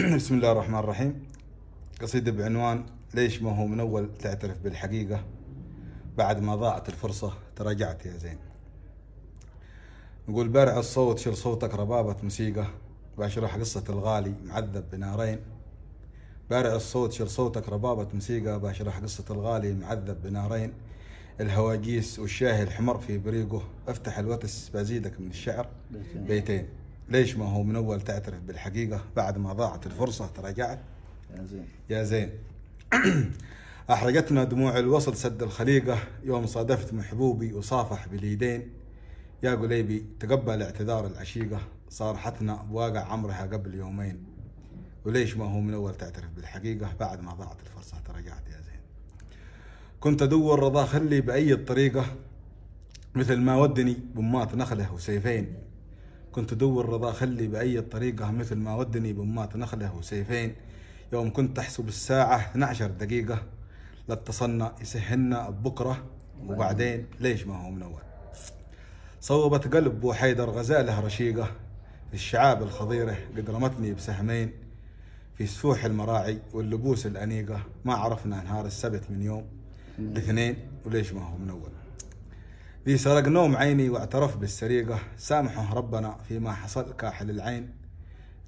بسم الله الرحمن الرحيم قصيدة بعنوان ليش ما هو من أول تعترف بالحقيقة بعد ما ضاعت الفرصة تراجعت يا زين نقول بارع الصوت شل صوتك ربابة موسيقى بشرح قصة الغالي معذب بنارين بارع الصوت شل صوتك ربابة موسيقى بشرح قصة الغالي معذب بنارين الهواجيس والشاهي الحمر في بريقه افتح الوتس بزيدك من الشعر بيتين ليش ما هو من اول تعترف بالحقيقه بعد ما ضاعت الفرصه تراجعت يا زين يا زين احرقتنا دموع الوصل سد الخليقه يوم صادفت محبوبي وصافح باليدين يا قليبي تقبل اعتذار العشيقه صارحتنا بواقع عمرها قبل يومين وليش ما هو من اول تعترف بالحقيقه بعد ما ضاعت الفرصه تراجعت يا زين كنت ادور رضا خلي باي طريقه مثل ما ودني بمات نخله وسيفين كنت أدور رضا خلي بأي طريقة مثل ما ودني بمات نخلة وسيفين يوم كنت أحسب الساعة 12 دقيقة لاتصلنا يسهلنا بكرة وبعدين ليش ما هو من أول صوبت قلب وحيدر غزالة رشيقة في الشعاب الخضيرة قد رمتني بسهمين في سفوح المراعي واللبوس الأنيقة ما عرفنا نهار السبت من يوم الاثنين وليش ما هو من أول ذي نوم عيني واعترف بالسريقة سامحه ربنا فيما حصل كاحل العين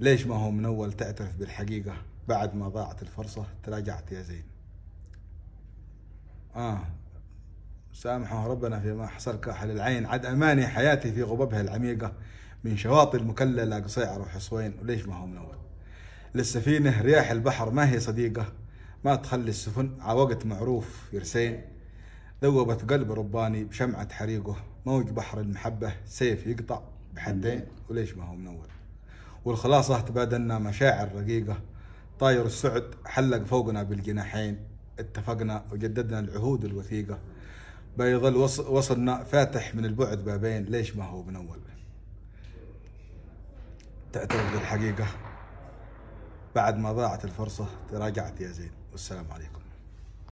ليش ما هو من أول تعترف بالحقيقة بعد ما ضاعت الفرصة تراجعت يا زين آه سامحه ربنا فيما حصل كاحل العين عد أماني حياتي في غببها العميقة من شواطئ المكللة قصيعر وحصوين وليش ما هو من أول للسفينة رياح البحر ما هي صديقة ما تخلي السفن ع وقت معروف يرسين ذوبت قلب رباني بشمعة حريقه موج بحر المحبة سيف يقطع بحدين وليش ما هو منور والخلاصة تبادلنا مشاعر رقيقة طاير السعد حلق فوقنا بالجناحين اتفقنا وجددنا العهود الوثيقة بيظل وصلنا فاتح من البعد بابين ليش ما هو من أول تعترف بالحقيقة بعد ما ضاعت الفرصة تراجعت يا زين والسلام عليكم